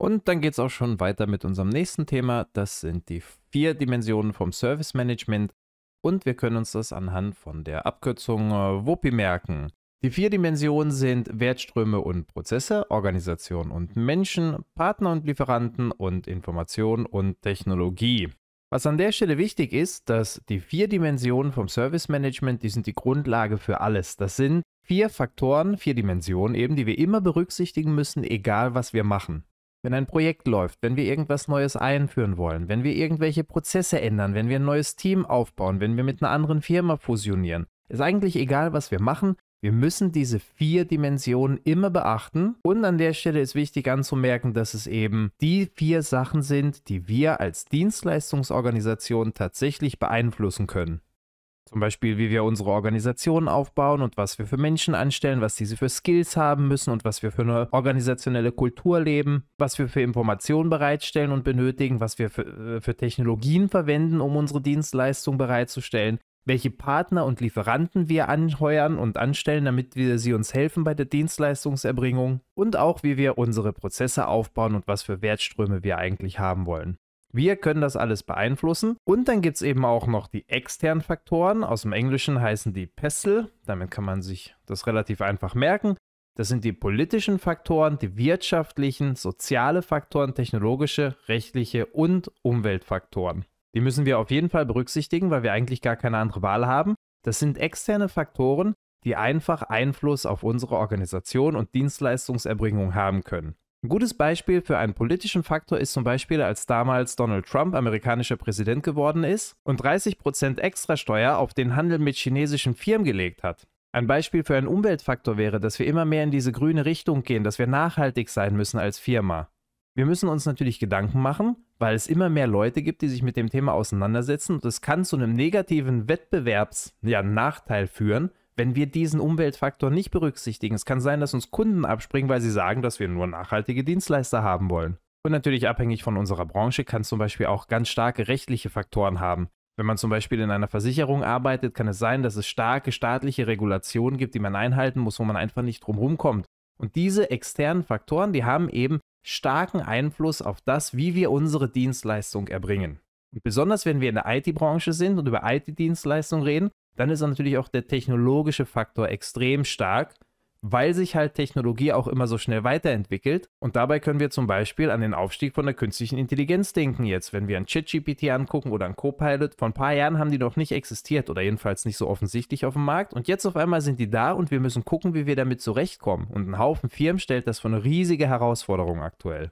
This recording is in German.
Und dann geht es auch schon weiter mit unserem nächsten Thema. Das sind die vier Dimensionen vom Service Management. Und wir können uns das anhand von der Abkürzung äh, WOPI merken. Die vier Dimensionen sind Wertströme und Prozesse, Organisation und Menschen, Partner und Lieferanten und Information und Technologie. Was an der Stelle wichtig ist, dass die vier Dimensionen vom Service Management, die sind die Grundlage für alles. Das sind vier Faktoren, vier Dimensionen eben, die wir immer berücksichtigen müssen, egal was wir machen. Wenn ein Projekt läuft, wenn wir irgendwas Neues einführen wollen, wenn wir irgendwelche Prozesse ändern, wenn wir ein neues Team aufbauen, wenn wir mit einer anderen Firma fusionieren, ist eigentlich egal, was wir machen. Wir müssen diese vier Dimensionen immer beachten. Und an der Stelle ist wichtig anzumerken, dass es eben die vier Sachen sind, die wir als Dienstleistungsorganisation tatsächlich beeinflussen können. Zum Beispiel, wie wir unsere Organisation aufbauen und was wir für Menschen anstellen, was diese für Skills haben müssen und was wir für eine organisationelle Kultur leben, was wir für Informationen bereitstellen und benötigen, was wir für, äh, für Technologien verwenden, um unsere Dienstleistung bereitzustellen, welche Partner und Lieferanten wir anheuern und anstellen, damit wir sie uns helfen bei der Dienstleistungserbringung und auch wie wir unsere Prozesse aufbauen und was für Wertströme wir eigentlich haben wollen. Wir können das alles beeinflussen. Und dann gibt es eben auch noch die externen Faktoren. Aus dem Englischen heißen die Pestel. Damit kann man sich das relativ einfach merken. Das sind die politischen Faktoren, die wirtschaftlichen, soziale Faktoren, technologische, rechtliche und Umweltfaktoren. Die müssen wir auf jeden Fall berücksichtigen, weil wir eigentlich gar keine andere Wahl haben. Das sind externe Faktoren, die einfach Einfluss auf unsere Organisation und Dienstleistungserbringung haben können. Ein gutes Beispiel für einen politischen Faktor ist zum Beispiel, als damals Donald Trump amerikanischer Präsident geworden ist und 30% Extrasteuer auf den Handel mit chinesischen Firmen gelegt hat. Ein Beispiel für einen Umweltfaktor wäre, dass wir immer mehr in diese grüne Richtung gehen, dass wir nachhaltig sein müssen als Firma. Wir müssen uns natürlich Gedanken machen, weil es immer mehr Leute gibt, die sich mit dem Thema auseinandersetzen und es kann zu einem negativen Wettbewerbs-Nachteil ja, führen, wenn wir diesen Umweltfaktor nicht berücksichtigen. Es kann sein, dass uns Kunden abspringen, weil sie sagen, dass wir nur nachhaltige Dienstleister haben wollen. Und natürlich abhängig von unserer Branche kann es zum Beispiel auch ganz starke rechtliche Faktoren haben. Wenn man zum Beispiel in einer Versicherung arbeitet, kann es sein, dass es starke staatliche Regulationen gibt, die man einhalten muss, wo man einfach nicht drumherum kommt. Und diese externen Faktoren, die haben eben starken Einfluss auf das, wie wir unsere Dienstleistung erbringen. Und besonders wenn wir in der IT-Branche sind und über IT-Dienstleistungen reden, dann ist natürlich auch der technologische Faktor extrem stark, weil sich halt Technologie auch immer so schnell weiterentwickelt. Und dabei können wir zum Beispiel an den Aufstieg von der künstlichen Intelligenz denken jetzt. Wenn wir an ChatGPT angucken oder an Copilot, vor ein paar Jahren haben die noch nicht existiert oder jedenfalls nicht so offensichtlich auf dem Markt. Und jetzt auf einmal sind die da und wir müssen gucken, wie wir damit zurechtkommen. Und ein Haufen Firmen stellt das für eine riesige Herausforderung aktuell.